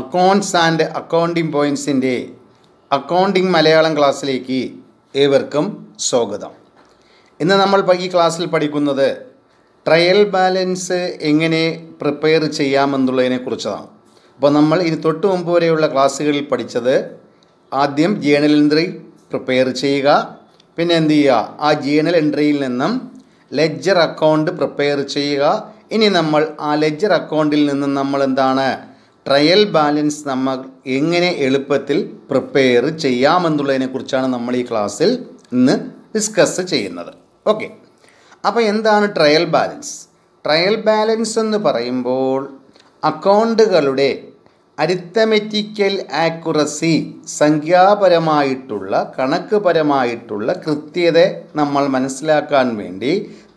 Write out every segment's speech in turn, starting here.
accounts and accounting പോയിൻസിൻ്റെ accounting Malayalam ക്ലാസ്സിലേക്ക് ഏവർക്കും സ്വാഗതം ഇന്ന് നമ്മൾ ഈ ക്ലാസ്സിൽ പഠിക്കുന്നത് ട്രയൽ ബാലൻസ് എങ്ങനെ പ്രിപ്പയർ ചെയ്യാമെന്നുള്ളതിനെ കുറിച്ചതാണ് അപ്പോൾ നമ്മൾ ഇനി തൊട്ട് മുമ്പ് വരെയുള്ള ക്ലാസ്സുകളിൽ പഠിച്ചത് ആദ്യം ജേണൽ എൻട്രി പ്രിപ്പയർ ചെയ്യുക പിന്നെ എന്ത് ചെയ്യുക ആ ജേണൽ എൻട്രിയിൽ നിന്നും ലെഡ്ജർ അക്കൗണ്ട് പ്രിപ്പയർ ചെയ്യുക ഇനി നമ്മൾ ആ ലെഡ്ജർ അക്കൗണ്ടിൽ നിന്നും നമ്മൾ എന്താണ് ട്രയൽ ബാലൻസ് നമ്മൾ എങ്ങനെ എളുപ്പത്തിൽ പ്രിപ്പയർ ചെയ്യാമെന്നുള്ളതിനെക്കുറിച്ചാണ് നമ്മൾ ഈ ക്ലാസ്സിൽ ഇന്ന് ഡിസ്കസ് ചെയ്യുന്നത് ഓക്കെ അപ്പോൾ എന്താണ് ട്രയൽ ബാലൻസ് ട്രയൽ ബാലൻസ് എന്ന് പറയുമ്പോൾ അക്കൗണ്ടുകളുടെ അരിത്തമെറ്റിക്കൽ ആക്യുറസി സംഖ്യാപരമായിട്ടുള്ള കണക്കുപരമായിട്ടുള്ള കൃത്യത നമ്മൾ മനസ്സിലാക്കാൻ വേണ്ടി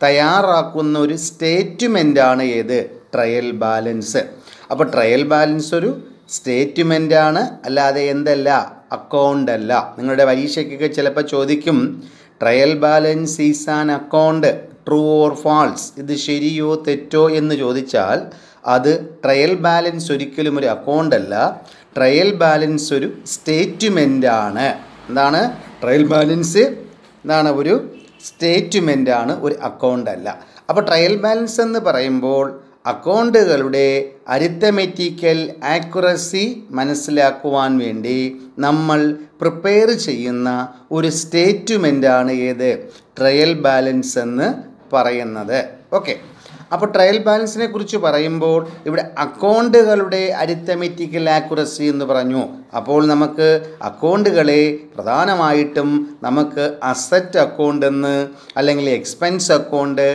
തയ്യാറാക്കുന്ന ഒരു സ്റ്റേറ്റ്മെൻ്റാണ് ഏത് ട്രയൽ ബാലൻസ് അപ്പോൾ ട്രയൽ ബാലൻസ് ഒരു സ്റ്റേറ്റ്മെൻറ്റാണ് അല്ലാതെ എന്തല്ല അക്കൗണ്ട് അല്ല നിങ്ങളുടെ പരീക്ഷയ്ക്കൊക്കെ ചിലപ്പോൾ ചോദിക്കും trial balance is an account true or false ഇത് ശരിയോ തെറ്റോ എന്ന് ചോദിച്ചാൽ അത് ട്രയൽ ബാലൻസ് ഒരിക്കലും ഒരു അക്കൗണ്ട് അല്ല ട്രയൽ ബാലൻസ് ഒരു സ്റ്റേറ്റ്മെൻറ്റാണ് എന്താണ് ട്രയൽ ബാലൻസ് എന്താണ് ഒരു സ്റ്റേറ്റ്മെൻറ്റാണ് ഒരു അക്കൗണ്ട് അല്ല അപ്പോൾ ട്രയൽ ബാലൻസ് എന്ന് പറയുമ്പോൾ അക്കൗണ്ടുകളുടെ അരിത്തമെറ്റിക്കൽ ആക്യുറസി മനസ്സിലാക്കുവാൻ വേണ്ടി നമ്മൾ പ്രിപ്പയർ ചെയ്യുന്ന ഒരു ആണ് ഏത് ട്രയൽ ബാലൻസ് എന്ന് പറയുന്നത് ഓക്കെ അപ്പോൾ ട്രയൽ ബാലൻസിനെ കുറിച്ച് പറയുമ്പോൾ ഇവിടെ അക്കൗണ്ടുകളുടെ അരിത്തമെറ്റിക്കൽ ആക്യുറസി എന്ന് പറഞ്ഞു അപ്പോൾ നമുക്ക് അക്കൗണ്ടുകളെ പ്രധാനമായിട്ടും നമുക്ക് അസറ്റ് അക്കൗണ്ട് എന്ന് അല്ലെങ്കിൽ expense account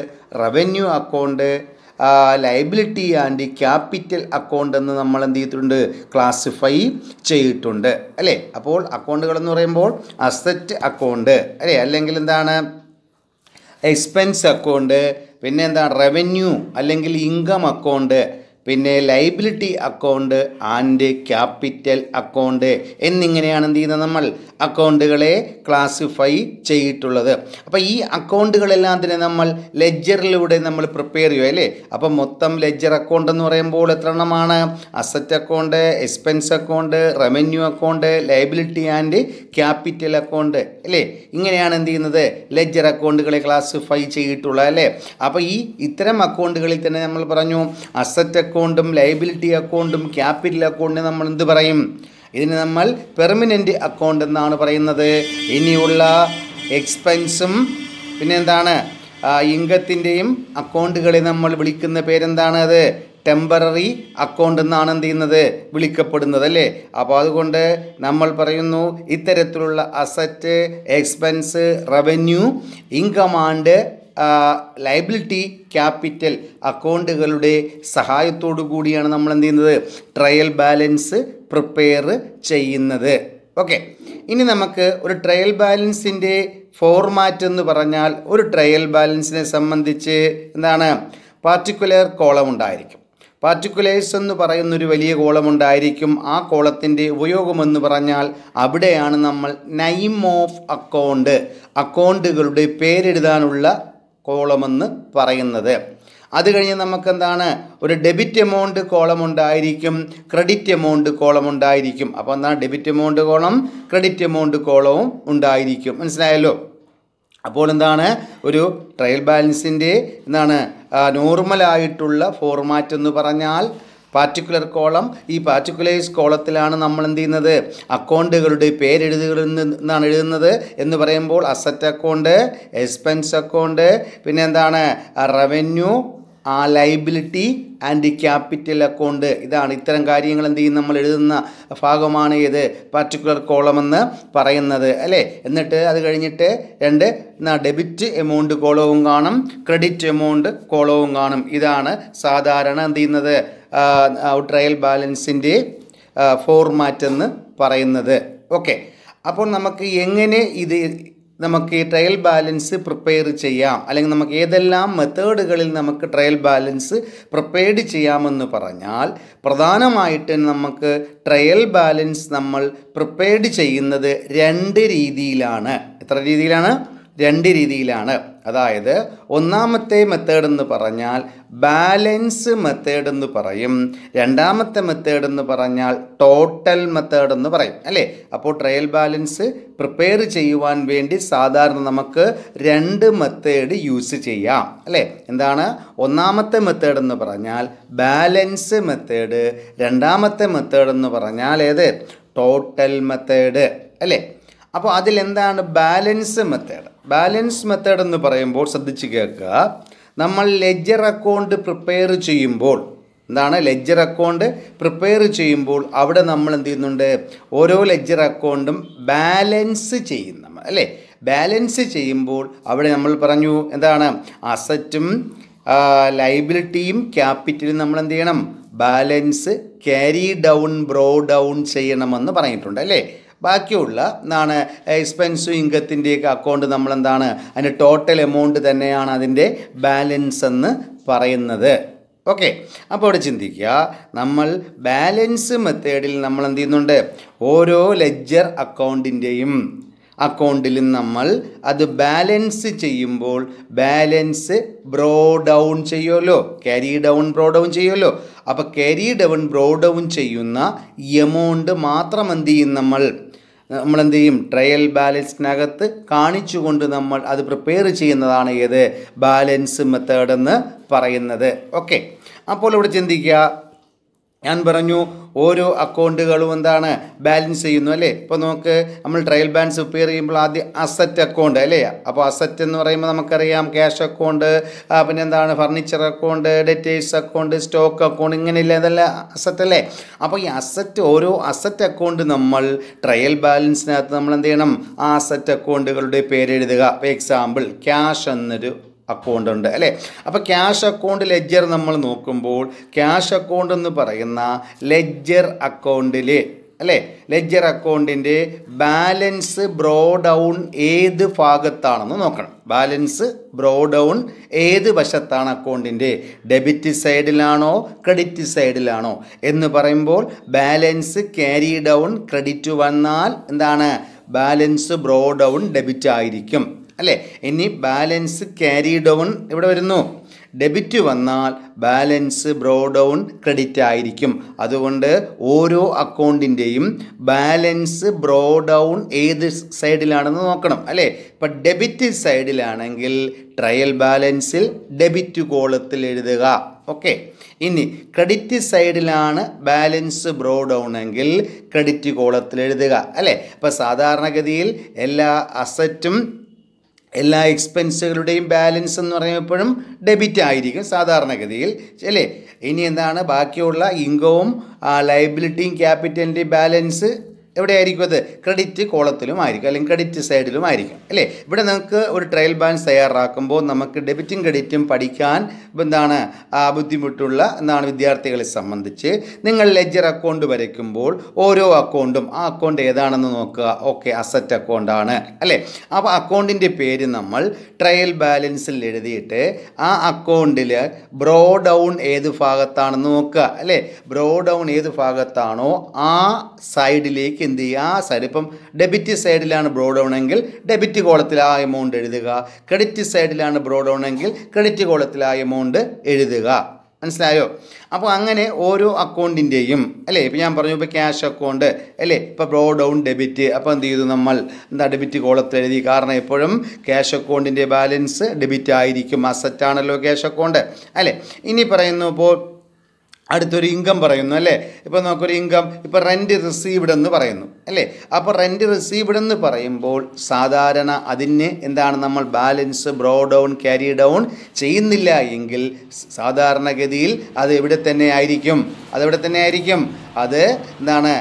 revenue account liability and capital account എന്ന് നമ്മൾ എന്ത് ചെയ്തിട്ടുണ്ട് ക്ലാസിഫൈ ചെയ്തിട്ടുണ്ട് അല്ലേ അപ്പോൾ അക്കൗണ്ടുകൾ എന്ന് പറയുമ്പോൾ അസറ്റ് അക്കൗണ്ട് അല്ലേ അല്ലെങ്കിൽ എന്താണ് എക്സ്പെൻസ് അക്കൗണ്ട് പിന്നെ എന്താണ് റവന്യൂ അല്ലെങ്കിൽ ഇൻകം അക്കൗണ്ട് പിന്നെ liability account and capital account എന്നിങ്ങനെയാണ് എന്ത് ചെയ്യുന്നത് നമ്മൾ അക്കൗണ്ടുകളെ ക്ലാസിഫൈ ചെയ്തിട്ടുള്ളത് അപ്പോൾ ഈ അക്കൗണ്ടുകളെല്ലാം തന്നെ നമ്മൾ ലെജറിലൂടെ നമ്മൾ പ്രിപ്പയർ ചെയ്യുക അല്ലേ അപ്പം മൊത്തം ലെജർ അക്കൗണ്ട് എന്ന് പറയുമ്പോൾ എത്ര എണ്ണമാണ് asset account expense account revenue account liability and capital account അല്ലേ ഇങ്ങനെയാണ് എന്ത് ചെയ്യുന്നത് ലെജർ അക്കൗണ്ടുകളെ ക്ലാസിഫൈ ചെയ്തിട്ടുള്ളത് അല്ലേ അപ്പോൾ ഈ ഇത്തരം അക്കൗണ്ടുകളിൽ തന്നെ നമ്മൾ പറഞ്ഞു അസറ്റ് അക്കൗണ്ടും ലയബിലിറ്റി അക്കൗണ്ടും ക്യാപിറ്റൽ അക്കൗണ്ടും നമ്മൾ എന്ത് പറയും ഇതിന് നമ്മൾ പെർമനൻ്റ് അക്കൗണ്ട് എന്നാണ് പറയുന്നത് ഇനിയുള്ള എക്സ്പെൻസും പിന്നെ എന്താണ് ഇംഗത്തിൻ്റെയും അക്കൗണ്ടുകളെ നമ്മൾ വിളിക്കുന്ന പേരെന്താണ് അത് ടെമ്പററി അക്കൗണ്ട് എന്നാണ് എന്ത് ചെയ്യുന്നത് വിളിക്കപ്പെടുന്നത് അല്ലേ അപ്പോൾ അതുകൊണ്ട് നമ്മൾ പറയുന്നു ഇത്തരത്തിലുള്ള asset expense revenue income and liability capital അക്കൗണ്ടുകളുടെ സഹായത്തോടു കൂടിയാണ് നമ്മൾ എന്ത് ചെയ്യുന്നത് ട്രയൽ ബാലൻസ് പ്രിപ്പയർ ചെയ്യുന്നത് ഓക്കെ ഇനി നമുക്ക് ഒരു ട്രയൽ ബാലൻസിൻ്റെ ഫോർമാറ്റ് എന്ന് പറഞ്ഞാൽ ഒരു ട്രയൽ ബാലൻസിനെ സംബന്ധിച്ച് എന്താണ് പാർട്ടിക്കുലർ കോളം ഉണ്ടായിരിക്കും പാർട്ടിക്കുലേഴ്സ് എന്ന് പറയുന്നൊരു വലിയ കോളം ഉണ്ടായിരിക്കും ആ കോളത്തിൻ്റെ എന്ന് പറഞ്ഞാൽ അവിടെയാണ് നമ്മൾ നൈം ഓഫ് അക്കൗണ്ട് അക്കൗണ്ടുകളുടെ പേരെഴുതാനുള്ള കോളമെന്ന് പറയുന്നത് അത് കഴിഞ്ഞ് നമുക്കെന്താണ് ഒരു ഡെബിറ്റ് എമൗണ്ട് കോളം ഉണ്ടായിരിക്കും ക്രെഡിറ്റ് എമൗണ്ട് കോളം ഉണ്ടായിരിക്കും അപ്പോൾ എന്താണ് debit amount column credit amount കോളവും ഉണ്ടായിരിക്കും മനസ്സിലായല്ലോ അപ്പോൾ എന്താണ് ഒരു ട്രയൽ ബാലൻസിൻ്റെ എന്താണ് നോർമലായിട്ടുള്ള ഫോർമാറ്റ് എന്ന് പറഞ്ഞാൽ പാർട്ടിക്കുലർ കോളം ഈ പാർട്ടിക്കുലേഴ്സ് കോളത്തിലാണ് നമ്മൾ എന്ത് ചെയ്യുന്നത് അക്കൗണ്ടുകളുടെ പേരെഴുതുകളിൽ നിന്നാണ് എഴുതുന്നത് എന്ന് പറയുമ്പോൾ അസറ്റ് അക്കൗണ്ട് എക്സ്പെൻസ് അക്കൗണ്ട് പിന്നെ എന്താണ് റവന്യൂ ആ ലൈബിലിറ്റി ആൻഡ് ക്യാപിറ്റൽ അക്കൗണ്ട് ഇതാണ് ഇത്തരം കാര്യങ്ങൾ എന്ത് ചെയ്യും നമ്മൾ എഴുതുന്ന ഭാഗമാണ് ഏത് കോളം എന്ന് പറയുന്നത് അല്ലേ എന്നിട്ട് അത് കഴിഞ്ഞിട്ട് രണ്ട് ഡെബിറ്റ് എമൗണ്ട് കോളവും കാണും ക്രെഡിറ്റ് എമൗണ്ട് കോളവും കാണും ഇതാണ് സാധാരണ എന്ത് ചെയ്യുന്നത് ട്രയൽ ബാലൻസിൻ്റെ ഫോർമാറ്റ് എന്ന് പറയുന്നത് ഓക്കെ അപ്പോൾ നമുക്ക് എങ്ങനെ ഇത് നമുക്ക് ട്രയൽ ബാലൻസ് പ്രിപ്പയർ ചെയ്യാം അല്ലെങ്കിൽ നമുക്ക് ഏതെല്ലാം മെത്തേഡുകളിൽ നമുക്ക് ട്രയൽ ബാലൻസ് പ്രിപ്പയർഡ് ചെയ്യാമെന്ന് പറഞ്ഞാൽ പ്രധാനമായിട്ട് നമുക്ക് ട്രയൽ ബാലൻസ് നമ്മൾ പ്രിപ്പയർഡ് ചെയ്യുന്നത് രണ്ട് രീതിയിലാണ് എത്ര രീതിയിലാണ് രണ്ട് രീതിയിലാണ് അതായത് ഒന്നാമത്തെ മെത്തേഡ് എന്ന് പറഞ്ഞാൽ ബാലൻസ് മെത്തേഡ് എന്ന് പറയും രണ്ടാമത്തെ മെത്തേഡ് എന്ന് പറഞ്ഞാൽ ടോട്ടൽ മെത്തേഡ് എന്ന് പറയും അല്ലേ അപ്പോൾ ട്രയൽ ബാലൻസ് പ്രിപ്പയർ ചെയ്യുവാൻ വേണ്ടി സാധാരണ നമുക്ക് രണ്ട് മെത്തേഡ് യൂസ് ചെയ്യാം അല്ലേ എന്താണ് ഒന്നാമത്തെ മെത്തേഡ് എന്ന് പറഞ്ഞാൽ ബാലൻസ് മെത്തേഡ് രണ്ടാമത്തെ മെത്തേഡ് എന്ന് പറഞ്ഞാൽ ഏത് ടോട്ടൽ മെത്തേഡ് അല്ലേ അപ്പോൾ അതിലെന്താണ് ബാലൻസ് മെത്തേഡ് ബാലൻസ് മെത്തേഡ് എന്ന് പറയുമ്പോൾ ശ്രദ്ധിച്ച് കേൾക്കുക നമ്മൾ ലെജർ അക്കൗണ്ട് പ്രിപ്പയർ ചെയ്യുമ്പോൾ എന്താണ് ലെജർ അക്കൗണ്ട് പ്രിപ്പയർ ചെയ്യുമ്പോൾ അവിടെ നമ്മൾ എന്ത് ചെയ്യുന്നുണ്ട് ഓരോ ലെജർ അക്കൗണ്ടും ബാലൻസ് ചെയ്യുന്ന അല്ലേ ബാലൻസ് ചെയ്യുമ്പോൾ അവിടെ നമ്മൾ പറഞ്ഞു എന്താണ് അസറ്റും ലൈബിലിറ്റിയും ക്യാപിറ്റലും നമ്മൾ എന്ത് ചെയ്യണം balance carry down brought down ചെയ്യണമെന്ന് പറഞ്ഞിട്ടുണ്ട് അല്ലേ ബാക്കിയുള്ള എന്താണ് എക്സ്പെൻസും ഇൻകത്തിൻ്റെയൊക്കെ അക്കൗണ്ട് നമ്മളെന്താണ് അതിൻ്റെ ടോട്ടൽ എമൗണ്ട് തന്നെയാണ് അതിൻ്റെ ബാലൻസ് എന്ന് പറയുന്നത് ഓക്കെ അപ്പോൾ ഇവിടെ ചിന്തിക്കുക നമ്മൾ ബാലൻസ് മെത്തേഡിൽ നമ്മൾ എന്ത് ചെയ്യുന്നുണ്ട് ഓരോ ലെജ്ജർ അക്കൗണ്ടിൻ്റെയും അക്കൗണ്ടിലും നമ്മൾ അത് ബാലൻസ് ചെയ്യുമ്പോൾ ബാലൻസ് ബ്രോ ഡൗൺ ചെയ്യുമല്ലോ ക്യാരി ഡൗൺ ബ്രോ ഡൗൺ ചെയ്യുമല്ലോ അപ്പോൾ ക്യാരി ഡൗൺ ബ്രോ ഡൗൺ ചെയ്യുന്ന എമൗണ്ട് മാത്രം എന്ത് ചെയ്യും നമ്മൾ നമ്മൾ എന്ത് ചെയ്യും ട്രയൽ ബാലൻസിനകത്ത് കാണിച്ചുകൊണ്ട് നമ്മൾ അത് പ്രിപ്പയർ ചെയ്യുന്നതാണ് ഏത് ബാലൻസ് മെത്തേഡ് എന്ന് പറയുന്നത് ഓക്കെ അപ്പോൾ ഇവിടെ ചിന്തിക്കുക ഞാൻ പറഞ്ഞു ഓരോ അക്കൗണ്ടുകളും എന്താണ് ബാലൻസ് ചെയ്യുന്നു അല്ലേ ഇപ്പോൾ നമുക്ക് നമ്മൾ ട്രയൽ ബാലൻസ് പ്രിപ്പയർ ചെയ്യുമ്പോൾ ആദ്യം അസറ്റ് അക്കൗണ്ട് അല്ലേ അപ്പോൾ അസറ്റ് എന്ന് പറയുമ്പോൾ നമുക്കറിയാം ക്യാഷ് അക്കൗണ്ട് പിന്നെ എന്താണ് furniture account debtors account stock account ഇങ്ങനെയുള്ള ഇതെല്ലാം അസറ്റ് അല്ലേ അപ്പോൾ ഈ അസറ്റ് ഓരോ അസറ്റ് അക്കൗണ്ട് നമ്മൾ ട്രയൽ ബാലൻസിനകത്ത് നമ്മൾ എന്ത് ചെയ്യണം ആ അസറ്റ് അക്കൗണ്ടുകളുടെ പേരെഴുതുക ഇപ്പോൾ എക്സാമ്പിൾ ക്യാഷ് എന്നൊരു അക്കൗണ്ട് ഉണ്ട് അല്ലേ അപ്പോൾ ക്യാഷ് അക്കൗണ്ട് ലെഡ്ജർ നമ്മൾ നോക്കുമ്പോൾ ക്യാഷ് അക്കൗണ്ട് എന്ന് പറയുന്ന ലെഡ്ജർ അക്കൗണ്ടിൽ അല്ലേ ലെഡ്ജർ അക്കൗണ്ടിൻ്റെ ബാലൻസ് ബ്രോ ഡൗൺ ഏത് ഭാഗത്താണെന്ന് നോക്കണം ബാലൻസ് ബ്രോ ഡൗൺ ഏത് വശത്താണ് അക്കൗണ്ടിൻ്റെ ഡെബിറ്റ് സൈഡിലാണോ ക്രെഡിറ്റ് സൈഡിലാണോ എന്ന് പറയുമ്പോൾ ബാലൻസ് ക്യാരി ഡൗൺ ക്രെഡിറ്റ് വന്നാൽ എന്താണ് ബാലൻസ് ബ്രോ ഡൗൺ ഡെബിറ്റ് ആയിരിക്കും അല്ലേ ഇനി ബാലൻസ് ക്യാരി ഡൗൺ ഇവിടെ വരുന്നു ഡെബിറ്റ് വന്നാൽ ബാലൻസ് ബ്രോ ഡൗൺ ക്രെഡിറ്റ് ആയിരിക്കും അതുകൊണ്ട് ഓരോ അക്കൗണ്ടിൻ്റെയും ബാലൻസ് ബ്രോ ഡൗൺ ഏത് സൈഡിലാണെന്ന് നോക്കണം അല്ലേ ഇപ്പം ഡെബിറ്റ് സൈഡിലാണെങ്കിൽ ട്രയൽ ബാലൻസിൽ ഡെബിറ്റ് കോളത്തിൽ എഴുതുക ഓക്കെ ഇനി ക്രെഡിറ്റ് സൈഡിലാണ് ബാലൻസ് ബ്രോ ഡൗൺ എങ്കിൽ ക്രെഡിറ്റ് കോളത്തിൽ എഴുതുക അല്ലേ ഇപ്പം സാധാരണഗതിയിൽ എല്ലാ അസറ്റും എല്ലാ എക്സ്പെൻസുകളുടെയും ബാലൻസ് എന്ന് പറയുമ്പോഴും ഡെബിറ്റ് ആയിരിക്കും സാധാരണഗതിയിൽ അല്ലേ ഇനി എന്താണ് ബാക്കിയുള്ള ഇൻകവും ലയബിലിറ്റിയും ക്യാപിറ്റലിൻ്റെയും ബാലൻസ് എവിടെയായിരിക്കും അത് ക്രെഡിറ്റ് കോളത്തിലും ആയിരിക്കും അല്ലെങ്കിൽ ക്രെഡിറ്റ് സൈഡിലും ആയിരിക്കും അല്ലേ ഇവിടെ നമുക്ക് ഒരു ട്രയൽ ബാലൻസ് തയ്യാറാക്കുമ്പോൾ നമുക്ക് ഡെബിറ്റും ക്രെഡിറ്റും പഠിക്കാൻ എന്താണ് ബുദ്ധിമുട്ടുള്ള എന്താണ് വിദ്യാർത്ഥികളെ സംബന്ധിച്ച് നിങ്ങൾ ലെജർ അക്കൗണ്ട് വരയ്ക്കുമ്പോൾ ഓരോ അക്കൗണ്ടും ആ അക്കൗണ്ട് ഏതാണെന്ന് നോക്കുക ഓക്കെ അസറ്റ് അക്കൗണ്ടാണ് അല്ലേ അപ്പോൾ അക്കൗണ്ടിൻ്റെ പേര് നമ്മൾ ട്രയൽ ബാലൻസിൽ എഴുതിയിട്ട് ആ അക്കൗണ്ടിൽ ബ്രോ ഡൗൺ ഏത് ഭാഗത്താണെന്ന് നോക്കുക അല്ലേ ബ്രോ ഡൗൺ ഏത് ഭാഗത്താണോ ആ സൈഡിലേക്ക് എന്ത് ചെയ്യുക ആ സൈഡ് ഇപ്പം ഡെബിറ്റ് സൈഡിലാണ് ബ്രോഡ് എങ്കിൽ ഡെബിറ്റ് കോളത്തിൽ ആ എമൗണ്ട് എഴുതുക ക്രെഡിറ്റ് സൈഡിലാണ് ബ്രോഡ് എങ്കിൽ ക്രെഡിറ്റ് കോളത്തിൽ ആ എമൗണ്ട് എഴുതുക മനസ്സിലായോ അപ്പോൾ അങ്ങനെ ഓരോ അക്കൗണ്ടിൻ്റെയും അല്ലേ ഇപ്പോൾ ഞാൻ പറഞ്ഞു ഇപ്പോൾ ക്യാഷ് അക്കൗണ്ട് അല്ലേ ഇപ്പോൾ ബ്രോ ഡൗൺ ഡെബിറ്റ് അപ്പോൾ എന്ത് ചെയ്തു നമ്മൾ എന്താ ഡെബിറ്റ് കോളത്തിൽ എഴുതി കാരണം എപ്പോഴും ക്യാഷ് അക്കൗണ്ടിൻ്റെ ബാലൻസ് ഡെബിറ്റ് ആയിരിക്കും അസറ്റാണല്ലോ ക്യാഷ് അക്കൗണ്ട് അല്ലേ ഇനി പറയുന്നു ഇപ്പോൾ അടുത്തൊരു ഇൻകം പറയുന്നു അല്ലേ ഇപ്പോൾ നമുക്കൊരു ഇൻകം ഇപ്പോൾ റെൻറ്റ് റിസീവ്ഡ് എന്ന് പറയുന്നു അല്ലേ അപ്പോൾ റെൻറ്റ് റിസീവ്ഡ് എന്ന് പറയുമ്പോൾ സാധാരണ അതിന് എന്താണ് നമ്മൾ balance brought down carry down ചെയ്യുന്നില്ല എങ്കിൽ സാധാരണഗതിയിൽ അത് എവിടെ തന്നെ ആയിരിക്കും അതെവിടെ തന്നെ ആയിരിക്കും അത് എന്താണ്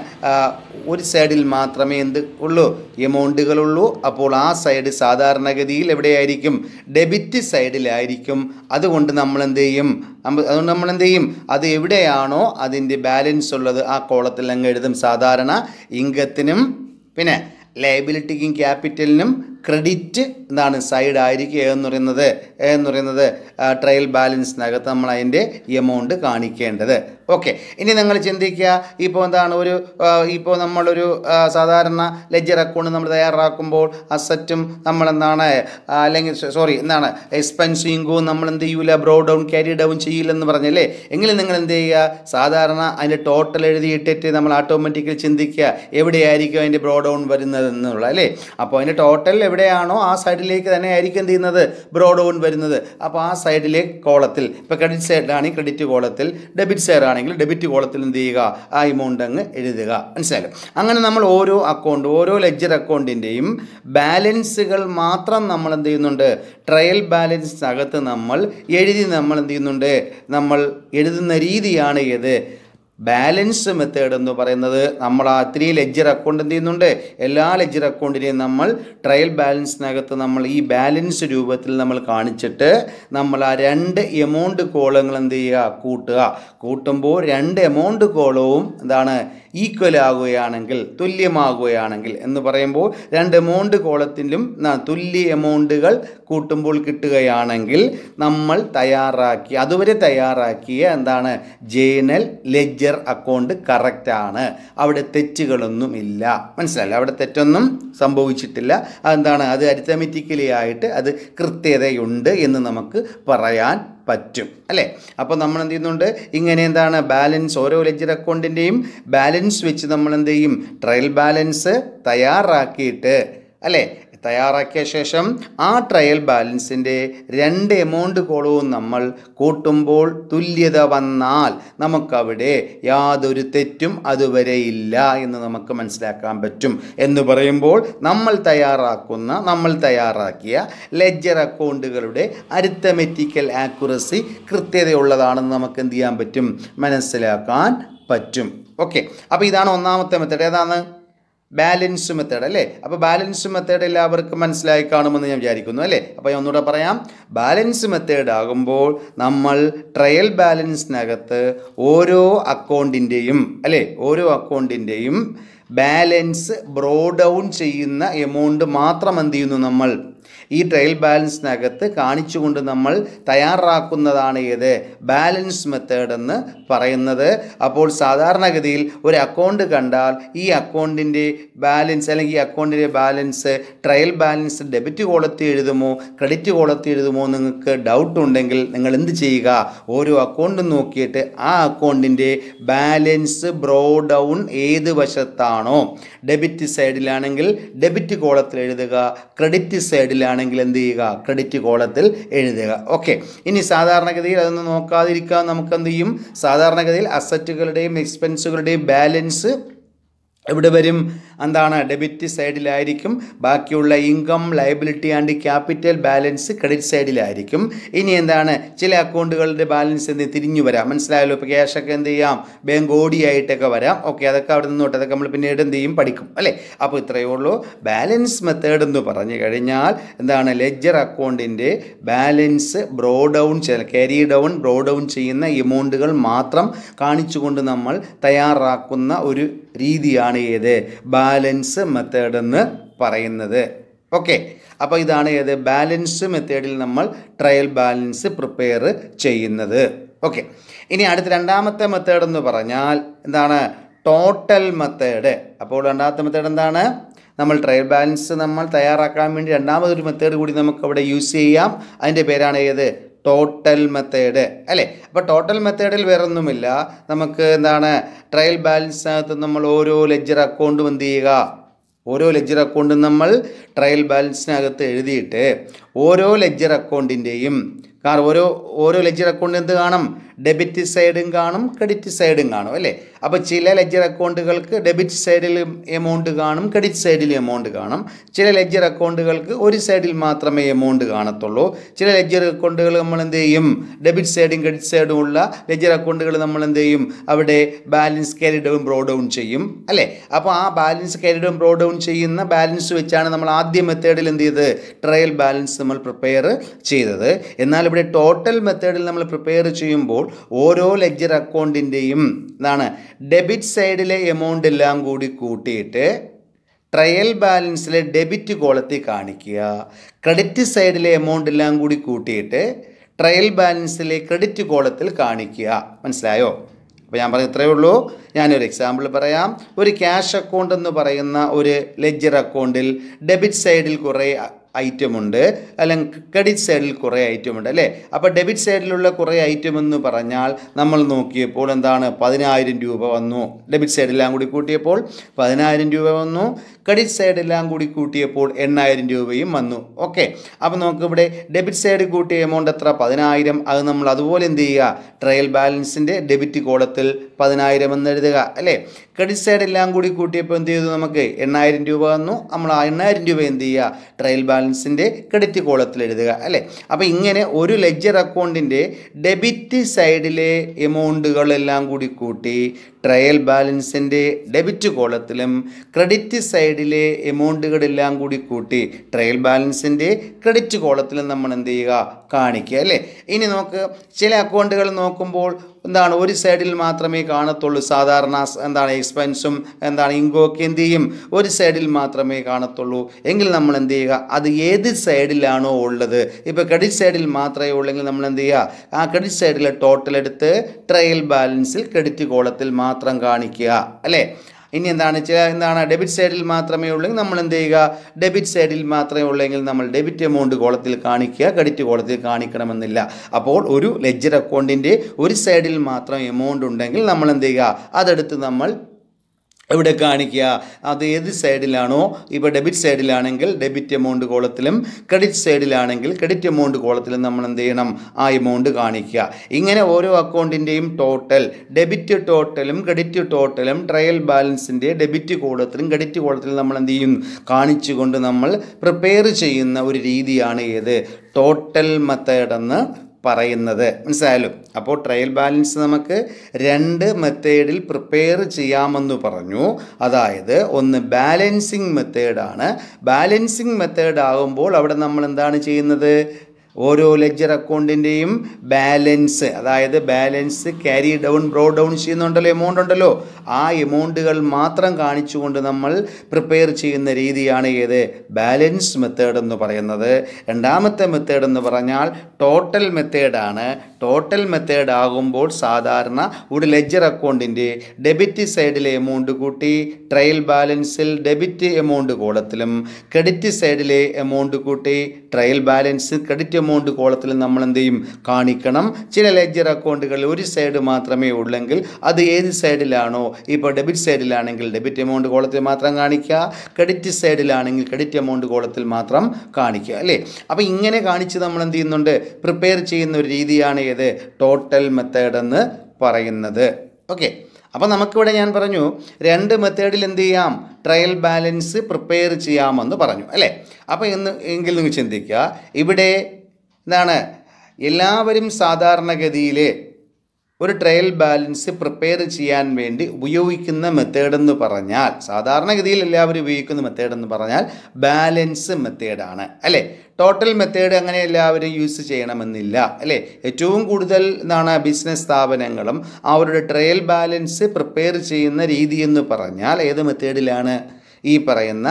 ഒരു സൈഡിൽ മാത്രമേ എന്ത് ഉള്ളൂ എമൗണ്ടുകളുള്ളൂ അപ്പോൾ ആ സൈഡ് സാധാരണഗതിയിൽ എവിടെയായിരിക്കും ഡെബിറ്റ് സൈഡിലായിരിക്കും അതുകൊണ്ട് നമ്മൾ എന്ത് ചെയ്യും അതുകൊണ്ട് നമ്മൾ എന്ത് ചെയ്യും അത് എവിടെയാണോ അതിൻ്റെ ബാലൻസ് ഉള്ളത് ആ കോളത്തിൽ അങ്ങ് എഴുതും സാധാരണ ഇംഗത്തിനും പിന്നെ ലയബിലിറ്റിക്കും ക്യാപിറ്റലിനും ക്രെഡിറ്റ് എന്താണ് സൈഡ് ആയിരിക്കുക എന്ന് പറയുന്നത് എന്ന് പറയുന്നത് ട്രയൽ ബാലൻസിനകത്ത് നമ്മൾ അതിൻ്റെ എമൗണ്ട് കാണിക്കേണ്ടത് ഓക്കെ ഇനി നിങ്ങൾ ചിന്തിക്കുക ഇപ്പോൾ എന്താണ് ഒരു ഇപ്പോൾ നമ്മളൊരു സാധാരണ ലെജർ അക്കൗണ്ട് നമ്മൾ തയ്യാറാക്കുമ്പോൾ അസറ്റും നമ്മളെന്താണ് അല്ലെങ്കിൽ സോറി എന്താണ് എക്സ്പെൻസിങ്ങും നമ്മൾ എന്ത് ചെയ്യൂല ബ്രോ ഡൗൺ ക്യാരി ഡൗൺ ചെയ്യില്ലെന്ന് പറഞ്ഞല്ലേ എങ്കിലും നിങ്ങൾ എന്ത് ചെയ്യുക സാധാരണ അതിൻ്റെ ടോട്ടൽ എഴുതിയിട്ടിട്ട് നമ്മൾ ഓട്ടോമാറ്റിക്കലി ചിന്തിക്കുക എവിടെയായിരിക്കും അതിൻ്റെ ബ്രോ ഡൗൺ വരുന്നത് എന്നുള്ള അല്ലേ അപ്പോൾ അതിൻ്റെ ടോട്ടൽ എവിടെയാണോ സൈഡിലേക്ക് തന്നെ ആയിരിക്കും എന്ത് ചെയ്യുന്നത് ബ്രോഡ് ഓൺ വരുന്നത് അപ്പോൾ ആ സൈഡിലെ കോളത്തിൽ ഇപ്പോൾ ക്രെഡിറ്റ് സൈഡിലാണെങ്കിൽ ക്രെഡിറ്റ് കോളത്തിൽ ഡെബിറ്റ് സൈഡ് ആണെങ്കിൽ ഡെബിറ്റ് കോളത്തിൽ എന്ത് ചെയ്യുക ആ എമൗണ്ട് അങ്ങ് എഴുതുക മനസ്സിലായോ അങ്ങനെ നമ്മൾ ഓരോ അക്കൗണ്ട് ഓരോ ലെഡ്ജർ അക്കൗണ്ടിൻ്റെയും ബാലൻസുകൾ മാത്രം നമ്മൾ എന്ത് ചെയ്യുന്നുണ്ട് ട്രയൽ ബാലൻസിനകത്ത് നമ്മൾ എഴുതി നമ്മൾ എന്ത് ചെയ്യുന്നുണ്ട് നമ്മൾ എഴുതുന്ന രീതിയാണ് ഏത് ബാലൻസ് മെത്തേഡ് എന്ന് പറയുന്നത് നമ്മൾ ആ ത്രീ ലെജർ അക്കൗണ്ട് എന്ത് ചെയ്യുന്നുണ്ട് എല്ലാ ലെജർ അക്കൗണ്ടിനെയും നമ്മൾ ട്രയൽ ബാലൻസിനകത്ത് നമ്മൾ ഈ ബാലൻസ് രൂപത്തിൽ നമ്മൾ കാണിച്ചിട്ട് നമ്മൾ ആ രണ്ട് എമൗണ്ട് കോളങ്ങൾ എന്ത് ചെയ്യുക കൂട്ടുക കൂട്ടുമ്പോൾ രണ്ട് എമൗണ്ട് കോളവും എന്താണ് ഈക്വൽ ആകുകയാണെങ്കിൽ തുല്യമാകുകയാണെങ്കിൽ എന്ന് പറയുമ്പോൾ രണ്ട് എമൗണ്ട് കോളത്തിലും തുല്യ എമൗണ്ടുകൾ കൂട്ടുമ്പോൾ കിട്ടുകയാണെങ്കിൽ നമ്മൾ തയ്യാറാക്കി അതുവരെ തയ്യാറാക്കിയ എന്താണ് ജേണൽ ലെജർ അക്കൗണ്ട് കറക്റ്റാണ് അവിടെ തെറ്റുകളൊന്നും ഇല്ല മനസ്സിലായില്ല അവിടെ തെറ്റൊന്നും സംഭവിച്ചിട്ടില്ല അതെന്താണ് അത് അരിത്തമെറ്റിക്കലി ആയിട്ട് അത് കൃത്യതയുണ്ട് എന്ന് നമുക്ക് പറയാൻ പറ്റും അല്ലേ അപ്പോൾ നമ്മൾ എന്ത് ചെയ്യുന്നുണ്ട് ഇങ്ങനെ എന്താണ് ബാലൻസ് ഓരോ ലെജർ അക്കൗണ്ടിൻ്റെയും ബാലൻസ് വെച്ച് നമ്മൾ എന്ത് ചെയ്യും ട്രയൽ ബാലൻസ് തയ്യാറാക്കിയിട്ട് അല്ലേ തയ്യാറാക്കിയ ശേഷം ആ ട്രയൽ ബാലൻസിൻ്റെ രണ്ട് എമൗണ്ട് കോളവും നമ്മൾ കൂട്ടുമ്പോൾ തുല്യത വന്നാൽ നമുക്കവിടെ യാതൊരു തെറ്റും അതുവരെ ഇല്ല എന്ന് നമുക്ക് മനസ്സിലാക്കാൻ പറ്റും എന്ന് പറയുമ്പോൾ നമ്മൾ തയ്യാറാക്കുന്ന നമ്മൾ തയ്യാറാക്കിയ ലെഡ്ജർ അക്കൗണ്ടുകളുടെ അരിത്തമെറ്റിക്കൽ ആക്യുറസി കൃത്യതയുള്ളതാണെന്ന് നമുക്ക് എന്ത് ചെയ്യാൻ പറ്റും മനസ്സിലാക്കാൻ പറ്റും ഓക്കെ അപ്പോൾ ഇതാണ് ഒന്നാമത്തെ മെത്തേഡ് ഏതാണ് ബാലൻസ് മെത്തേഡ് അല്ലേ അപ്പോൾ ബാലൻസ് മെത്തേഡ് എല്ലാവർക്കും മനസ്സിലായി കാണുമെന്ന് ഞാൻ വിചാരിക്കുന്നു അല്ലേ അപ്പോൾ ഞാൻ ഒന്നുകൂടെ പറയാം ബാലൻസ് മെത്തേഡ് ആകുമ്പോൾ നമ്മൾ ട്രയൽ ബാലൻസിനകത്ത് ഓരോ അക്കൗണ്ടിൻ്റെയും അല്ലേ ഓരോ അക്കൗണ്ടിൻ്റെയും ബാലൻസ് ബ്രോ ഡൗൺ ചെയ്യുന്ന എമൗണ്ട് മാത്രം എന്ത് ചെയ്യുന്നു നമ്മൾ ഈ ട്രയൽ ബാലൻസിനകത്ത് കാണിച്ചുകൊണ്ട് നമ്മൾ തയ്യാറാക്കുന്നതാണ് ഏത് ബാലൻസ് മെത്തേഡ് എന്ന് പറയുന്നത് അപ്പോൾ സാധാരണഗതിയിൽ ഒരു അക്കൗണ്ട് കണ്ടാൽ ഈ അക്കൗണ്ടിൻ്റെ ബാലൻസ് അല്ലെങ്കിൽ ഈ അക്കൗണ്ടിൻ്റെ ബാലൻസ് ട്രയൽ ബാലൻസ് ഡെബിറ്റ് കോളത്തി എഴുതുമോ ക്രെഡിറ്റ് കോളത്തി എഴുതുമോ നിങ്ങൾക്ക് ഡൗട്ട് ഉണ്ടെങ്കിൽ നിങ്ങൾ എന്ത് ചെയ്യുക ഓരോ അക്കൗണ്ടും നോക്കിയിട്ട് ആ അക്കൗണ്ടിൻ്റെ ബാലൻസ് ബ്രോ ഡൗൺ ഏത് വശത്താണോ ഡെബിറ്റ് സൈഡിലാണെങ്കിൽ ഡെബിറ്റ് കോളത്തിൽ എഴുതുക ക്രെഡിറ്റ് സൈഡിലാണ് ആണെങ്കിൽ എന്ത് ചെയ്യുക ക്രെഡിറ്റ് കോളത്തിൽ എഴുതുക ഓക്കെ ഇനി സാധാരണഗതിയിൽ അതൊന്നും നോക്കാതിരിക്കാൻ നമുക്ക് എന്ത് ചെയ്യും സാധാരണഗതിയിൽ അസറ്റുകളുടെയും എക്സ്പെൻസുകളുടെയും ബാലൻസ് എവിടെ വരും എന്താണ് ഡെബിറ്റ് സൈഡിലായിരിക്കും ബാക്കിയുള്ള income liability and capital balance credit സൈഡിലായിരിക്കും ഇനി എന്താണ് ചില അക്കൗണ്ടുകളുടെ ബാലൻസ് എന്ത് തിരിഞ്ഞു വരാം മനസ്സിലായല്ലോ ഇപ്പോൾ ക്യാഷൊക്കെ എന്ത് ചെയ്യാം ബാങ്ക് ഓടിയായിട്ടൊക്കെ വരാം ഓക്കെ അതൊക്കെ അവിടെ നിന്നോട്ടെ അതൊക്കെ നമ്മൾ പിന്നീട് എന്ത് ചെയ്യും പഠിക്കും അല്ലേ അപ്പോൾ ഇത്രയേ ഉള്ളൂ ബാലൻസ് മെത്തേഡ് എന്ന് പറഞ്ഞു കഴിഞ്ഞാൽ എന്താണ് ലെജർ അക്കൗണ്ടിൻ്റെ ബാലൻസ് ബ്രോ ഡൗൺ ചെയ്യൽ ക്യാരി ഡൗൺ ബ്രോ ഡൗൺ ചെയ്യുന്ന എമൗണ്ടുകൾ മാത്രം കാണിച്ചുകൊണ്ട് നമ്മൾ തയ്യാറാക്കുന്ന ഒരു രീതിയാണ് ഏത് ബാലൻസ് മെത്തേഡ് എന്ന് പറയുന്നത് ഓക്കെ അപ്പോൾ ഇതാണ് ഏത് ബാലൻസ് മെത്തേഡിൽ നമ്മൾ ട്രയൽ ബാലൻസ് പ്രിപ്പയർ ചെയ്യുന്നത് ഓക്കെ ഇനി അടുത്ത രണ്ടാമത്തെ മെത്തേഡ് എന്ന് പറഞ്ഞാൽ എന്താണ് ടോട്ടൽ മെത്തേഡ് അപ്പോൾ രണ്ടാമത്തെ മെത്തേഡ് എന്താണ് നമ്മൾ ട്രയൽ ബാലൻസ് നമ്മൾ തയ്യാറാക്കാൻ വേണ്ടി രണ്ടാമതൊരു മെത്തേഡ് കൂടി നമുക്ക് അവിടെ യൂസ് ചെയ്യാം അതിൻ്റെ പേരാണ് ഏത് ടോട്ടൽ മെത്തേഡ് അല്ലേ അപ്പോൾ ടോട്ടൽ മെത്തേഡിൽ വേറൊന്നുമില്ല നമുക്ക് എന്താണ് ട്രയൽ ബാലൻസിനകത്ത് നമ്മൾ ഓരോ ലെജർ അക്കൗണ്ടും എന്ത് ചെയ്യുക ഓരോ ലെജർ അക്കൗണ്ടും നമ്മൾ ട്രയൽ ബാലൻസിനകത്ത് എഴുതിയിട്ട് ഓരോ ലെജർ അക്കൗണ്ടിൻ്റെയും കാരണം ഓരോ ഓരോ ലെജർ അക്കൗണ്ടിന് എന്ത് കാണും ഡെബിറ്റ് സൈഡും കാണും ക്രെഡിറ്റ് സൈഡും കാണും അല്ലേ അപ്പോൾ ചില ലെജർ അക്കൗണ്ടുകൾക്ക് ഡെബിറ്റ് സൈഡിൽ എമൗണ്ട് കാണും ക്രെഡിറ്റ് സൈഡിൽ എമൗണ്ട് കാണും ചില ലെജർ അക്കൗണ്ടുകൾക്ക് ഒരു സൈഡിൽ മാത്രമേ എമൗണ്ട് കാണത്തുള്ളൂ ചില ലെജർ അക്കൗണ്ടുകൾ നമ്മൾ എന്ത് ചെയ്യും ഡെബിറ്റ് സൈഡും ക്രെഡിറ്റ് സൈഡും ഉള്ള ലെജർ അക്കൗണ്ടുകൾ നമ്മൾ എന്ത് ചെയ്യും അവിടെ balance carry down brought down ചെയ്യും അല്ലേ അപ്പോൾ ആ balance carry down brought down ചെയ്യുന്ന ബാലൻസ് വെച്ചാണ് നമ്മൾ ആദ്യ മെത്തേഡിൽ എന്ത് ചെയ്ത് ട്രയൽ ബാലൻസ് നമ്മൾ പ്രിപ്പയർ ചെയ്തത് എന്നാൽ ഇവിടെ ടോട്ടൽ മെത്തേഡിൽ നമ്മൾ പ്രിപ്പയർ ചെയ്യുമ്പോൾ ഓരോ ലെഡ്ജർ അക്കൗണ്ടിൻ്റെയും എന്താണ് ഡെബിറ്റ് സൈഡിലെ എമൗണ്ട് എല്ലാം കൂടി കൂട്ടിയിട്ട് ട്രയൽ ബാലൻസിലെ ഡെബിറ്റ് കോളത്തിൽ കാണിക്കുക ക്രെഡിറ്റ് സൈഡിലെ എമൗണ്ട് എല്ലാം കൂടി കൂട്ടിയിട്ട് ട്രയൽ ബാലൻസിലെ ക്രെഡിറ്റ് കോളത്തിൽ കാണിക്കുക മനസ്സിലായോ അപ്പോൾ ഞാൻ പറഞ്ഞ ഇത്രയേ ഉള്ളൂ ഞാനൊരു എക്സാമ്പിൾ പറയാം ഒരു ക്യാഷ് അക്കൗണ്ട് എന്ന് പറയുന്ന ഒരു ലെഡ്ജർ അക്കൗണ്ടിൽ ഡെബിറ്റ് സൈഡിൽ കുറേ ഐറ്റം ഉണ്ട് അല്ലെങ്കിൽ ക്രെഡിറ്റ് സൈഡിൽ കുറേ ഐറ്റം ഉണ്ട് അല്ലേ അപ്പോൾ ഡെബിറ്റ് സൈഡിലുള്ള കുറേ ഐറ്റം എന്ന് പറഞ്ഞാൽ നമ്മൾ നോക്കിയപ്പോൾ എന്താണ് പതിനായിരം രൂപ വന്നു ഡെബിറ്റ് സൈഡെല്ലാം കൂടി കൂട്ടിയപ്പോൾ പതിനായിരം രൂപ വന്നു ക്രെഡിറ്റ് സൈഡെല്ലാം കൂടി കൂട്ടിയപ്പോൾ എണ്ണായിരം രൂപയും വന്നു ഓക്കെ അപ്പോൾ നമുക്ക് ഇവിടെ ഡെബിറ്റ് സൈഡ് കൂട്ടിയ എമൗണ്ട് എത്ര പതിനായിരം അത് നമ്മൾ അതുപോലെ എന്ത് ചെയ്യുക ട്രയൽ ബാലൻസിൻ്റെ ഡെബിറ്റ് കോളത്തിൽ പതിനായിരം എന്ന് എഴുതുക അല്ലേ ക്രെഡിറ്റ് സൈഡ് എല്ലാം കൂടി കൂട്ടിയപ്പോൾ എന്ത് ചെയ്തു നമുക്ക് എണ്ണായിരം രൂപ വന്നു നമ്മൾ ആ എണ്ണായിരം രൂപ എന്ത് ചെയ്യുക ട്രയൽ ബാലൻസിൻ്റെ ക്രെഡിറ്റ് കോളത്തിൽ എഴുതുക അല്ലേ അപ്പോൾ ഇങ്ങനെ ഒരു ലെഡ്ജർ അക്കൗണ്ടിൻ്റെ ഡെബിറ്റ് സൈഡിലെ എമൗണ്ടുകളെല്ലാം കൂടി കൂട്ടി ട്രയൽ ബാലൻസിൻ്റെ ഡെബിറ്റ് കോളത്തിലും ക്രെഡിറ്റ് സൈഡിലെ എമൗണ്ടുകളെല്ലാം കൂടി കൂട്ടി ട്രയൽ ബാലൻസിൻ്റെ ക്രെഡിറ്റ് കോളത്തിലും നമ്മൾ എന്ത് ചെയ്യുക കാണിക്കുക അല്ലേ ഇനി നമുക്ക് ചില അക്കൗണ്ടുകൾ നോക്കുമ്പോൾ എന്താണ് ഒരു സൈഡിൽ മാത്രമേ കാണത്തുള്ളൂ സാധാരണ എന്താണ് എക്സ്പെൻസും എന്താണ് ഇങ്കോക്ക് എന്ത് ചെയ്യും ഒരു സൈഡിൽ മാത്രമേ കാണത്തുള്ളൂ എങ്കിൽ നമ്മൾ എന്ത് ചെയ്യുക അത് ഏത് സൈഡിലാണോ ഉള്ളത് ഇപ്പോൾ ക്രെഡിറ്റ് സൈഡിൽ മാത്രമേ ഉള്ളെങ്കിൽ നമ്മൾ എന്ത് ചെയ്യുക ആ ക്രെഡിറ്റ് സൈഡിലെ ടോട്ടൽ എടുത്ത് ട്രയൽ ബാലൻസിൽ ക്രെഡിറ്റ് കോളത്തിൽ മാത്രം മാത്രം കാണിക്കുക അല്ലേ ഇനി എന്താണ് ചില എന്താണ് ഡെബിറ്റ് സൈഡിൽ മാത്രമേ ഉള്ളെങ്കിൽ നമ്മൾ എന്ത് ചെയ്യുക ഡെബിറ്റ് സൈഡിൽ മാത്രമേ ഉള്ളെങ്കിൽ നമ്മൾ ഡെബിറ്റ് എമൗണ്ട് കോളത്തിൽ കാണിക്കുക ക്രെഡിറ്റ് കോളത്തിൽ കാണിക്കണമെന്നില്ല അപ്പോൾ ഒരു ലെഡ്ജർ അക്കൗണ്ടിൻ്റെ ഒരു സൈഡിൽ മാത്രം എമൗണ്ട് ഉണ്ടെങ്കിൽ നമ്മൾ എന്ത് ചെയ്യുക അതെടുത്ത് നമ്മൾ ഇവിടെ കാണിക്കുക അത് ഏത് സൈഡിലാണോ ഇപ്പോൾ ഡെബിറ്റ് സൈഡിലാണെങ്കിൽ ഡെബിറ്റ് എമൗണ്ട് കോളത്തിലും ക്രെഡിറ്റ് സൈഡിലാണെങ്കിൽ ക്രെഡിറ്റ് എമൗണ്ട് കോളത്തിലും നമ്മൾ എന്ത് ചെയ്യണം ആ എമൗണ്ട് കാണിക്കുക ഇങ്ങനെ ഓരോ അക്കൗണ്ടിൻ്റെയും ടോട്ടൽ ഡെബിറ്റ് ടോട്ടലും ക്രെഡിറ്റ് ടോട്ടലും ട്രയൽ ബാലൻസിൻ്റെ ഡെബിറ്റ് കോളത്തിലും ക്രെഡിറ്റ് കോളത്തിലും നമ്മൾ എന്ത് ചെയ്യും കാണിച്ചുകൊണ്ട് നമ്മൾ പ്രിപ്പയർ ചെയ്യുന്ന ഒരു രീതിയാണ് ഏത് ടോട്ടൽ മെത്തേഡെന്ന് പറയുന്നത് മനസ്സിലായാലും അപ്പോൾ ട്രയൽ ബാലൻസ് നമുക്ക് രണ്ട് മെത്തേഡിൽ പ്രിപ്പയർ ചെയ്യാമെന്ന് പറഞ്ഞു അതായത് ഒന്ന് ബാലൻസിങ് മെത്തേഡാണ് ബാലൻസിങ് മെത്തേഡ് ആകുമ്പോൾ അവിടെ നമ്മൾ എന്താണ് ചെയ്യുന്നത് ഓരോ ലെജർ അക്കൗണ്ടിൻ്റെയും ബാലൻസ് അതായത് balance carry down brought down ചെയ്യുന്നുണ്ടല്ലോ എമൗണ്ട് ഉണ്ടല്ലോ ആ എമൗണ്ടുകൾ മാത്രം കാണിച്ചുകൊണ്ട് നമ്മൾ പ്രിപ്പയർ ചെയ്യുന്ന രീതിയാണ് ഏത് ബാലൻസ് മെത്തേഡ് എന്ന് പറയുന്നത് രണ്ടാമത്തെ മെത്തേഡ് എന്ന് പറഞ്ഞാൽ ടോട്ടൽ മെത്തേഡാണ് ടോട്ടൽ മെത്തേഡ് ആകുമ്പോൾ സാധാരണ ഒരു ലെജർ അക്കൗണ്ടിൻ്റെ ഡെബിറ്റ് സൈഡിലെ എമൗണ്ട് കൂട്ടി ട്രയൽ ബാലൻസിൽ ഡെബിറ്റ് എമൗണ്ട് കോളത്തിലും ക്രെഡിറ്റ് സൈഡിലെ എമൗണ്ട് കൂട്ടി ട്രയൽ ബാലൻസ് ക്രെഡിറ്റ് എമൗണ്ട് കോളത്തിൽ നമ്മൾ എന്ത് ചെയ്യും കാണിക്കണം ചില ലെഡ്ജർ അക്കൗണ്ടുകളിൽ ഒരു സൈഡ് മാത്രമേ ഉള്ളെങ്കിൽ അത് ഏത് സൈഡിലാണോ ഇപ്പോൾ ഡെബിറ്റ് സൈഡിലാണെങ്കിൽ ഡെബിറ്റ് എമൗണ്ട് കോളത്തിൽ മാത്രം കാണിക്കുക ക്രെഡിറ്റ് സൈഡിലാണെങ്കിൽ ക്രെഡിറ്റ് എമൗണ്ട് കോളത്തിൽ മാത്രം കാണിക്കുക അല്ലേ അപ്പോൾ ഇങ്ങനെ കാണിച്ച് നമ്മൾ എന്ത് ചെയ്യുന്നുണ്ട് പ്രിപ്പയർ ചെയ്യുന്ന ഒരു രീതിയാണ് ഏത് ടോട്ടൽ മെത്തേഡ് എന്ന് പറയുന്നത് ഓക്കെ അപ്പോൾ നമുക്കിവിടെ ഞാൻ പറഞ്ഞു രണ്ട് മെത്തേഡിൽ എന്ത് ചെയ്യാം ട്രയൽ ബാലൻസ് പ്രിപ്പയർ ചെയ്യാമെന്ന് പറഞ്ഞു അല്ലേ അപ്പോൾ എന്ന് എങ്കിൽ നിങ്ങൾ ചിന്തിക്കുക ഇവിടെ എന്താണ് എല്ലാവരും സാധാരണഗതിയിൽ ഒരു ട്രയൽ ബാലൻസ് പ്രിപ്പയർ ചെയ്യാൻ വേണ്ടി ഉപയോഗിക്കുന്ന മെത്തേഡ് എന്ന് പറഞ്ഞാൽ സാധാരണഗതിയിൽ എല്ലാവരും ഉപയോഗിക്കുന്ന മെത്തേഡ് എന്ന് പറഞ്ഞാൽ ബാലൻസ് മെത്തേഡാണ് അല്ലേ ടോട്ടൽ മെത്തേഡ് അങ്ങനെ എല്ലാവരും യൂസ് ചെയ്യണമെന്നില്ല അല്ലേ ഏറ്റവും കൂടുതൽ എന്താണ് ബിസിനസ് സ്ഥാപനങ്ങളും അവരുടെ ട്രയൽ ബാലൻസ് പ്രിപ്പയർ ചെയ്യുന്ന രീതി എന്ന് പറഞ്ഞാൽ ഏത് മെത്തേഡിലാണ് ഈ പറയുന്ന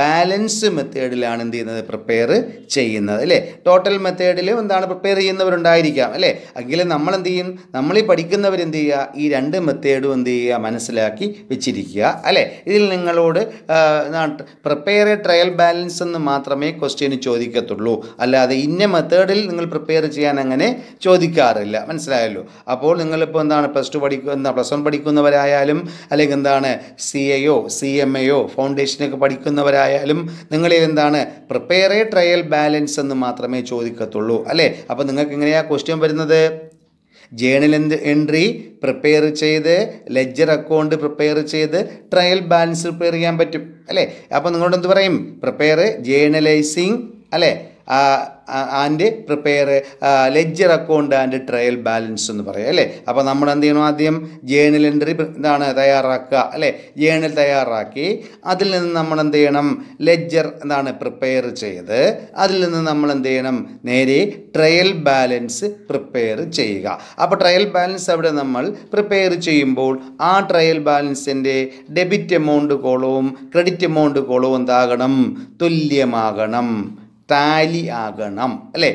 ബാലൻസ് മെത്തേഡിലാണ് എന്ത് ചെയ്യുന്നത് പ്രിപ്പയർ ചെയ്യുന്നത് അല്ലേ ടോട്ടൽ മെത്തേഡിൽ എന്താണ് പ്രിപ്പയർ ചെയ്യുന്നവരുണ്ടായിരിക്കാം അല്ലേ എങ്കിലും നമ്മൾ എന്ത് ചെയ്യും നമ്മൾ പഠിക്കുന്നവർ പഠിക്കുന്നവരെന്ത് ചെയ്യുക ഈ രണ്ട് മെത്തേഡും എന്ത് ചെയ്യുക മനസ്സിലാക്കി വെച്ചിരിക്കുക അല്ലേ ഇതിൽ നിങ്ങളോട് പ്രിപ്പയർ ട്രയൽ ബാലൻസ് എന്ന് മാത്രമേ ക്വസ്റ്റ്യന് ചോദിക്കത്തുള്ളൂ അല്ലാതെ ഇന്ന മെത്തേഡിൽ നിങ്ങൾ പ്രിപ്പയർ ചെയ്യാൻ അങ്ങനെ ചോദിക്കാറില്ല മനസ്സിലായല്ലോ അപ്പോൾ നിങ്ങളിപ്പോൾ എന്താണ് പ്ലസ് ടു പഠിക്കുന്ന പ്ലസ് വൺ പഠിക്കുന്നവരായാലും അല്ലെങ്കിൽ എന്താണ് സി എയോ സി എം എ ഡിപ്ലോമയോ ഫൗണ്ടേഷനൊക്കെ പഠിക്കുന്നവരായാലും നിങ്ങളിൽ എന്താണ് പ്രിപ്പയർ എ ട്രയൽ ബാലൻസ് എന്ന് മാത്രമേ ചോദിക്കത്തുള്ളൂ അല്ലേ അപ്പോൾ നിങ്ങൾക്ക് എങ്ങനെയാണ് ക്വസ്റ്റ്യൻ വരുന്നത് ജേണൽ എൻട്രി പ്രിപ്പയർ ചെയ്ത് ലെജർ അക്കൗണ്ട് പ്രിപ്പയർ ചെയ്ത് ട്രയൽ ബാലൻസ് പ്രിപ്പയർ ചെയ്യാൻ പറ്റും അല്ലേ അപ്പോൾ നിങ്ങളോട് എന്ത് പറയും പ്രിപ്പയർ ജേണലൈസിങ് അല്ലേ and prepare ledger account and trial balance എന്ന് പറയാം അല്ലേ അപ്പോൾ നമ്മൾ എന്ത് ചെയ്യണം ആദ്യം ജേണൽ എൻട്രി എന്താണ് തയ്യാറാക്കുക അല്ലേ ജേണൽ തയ്യാറാക്കി അതിൽ നിന്ന് നമ്മൾ എന്ത് ചെയ്യണം ലെഡ്ജർ എന്താണ് പ്രിപ്പയർ ചെയ്ത് അതിൽ നിന്ന് നമ്മൾ എന്ത് ചെയ്യണം നേരെ ട്രയൽ ബാലൻസ് പ്രിപ്പയർ ചെയ്യുക അപ്പോൾ ട്രയൽ ബാലൻസ് അവിടെ നമ്മൾ പ്രിപ്പയർ ചെയ്യുമ്പോൾ ആ ട്രയൽ ബാലൻസിൻ്റെ ഡെബിറ്റ് എമൗണ്ട് കോളവും ക്രെഡിറ്റ് എമൗണ്ട് കോളവും എന്താകണം തുല്യമാകണം ടാലി ആകണം അല്ലേ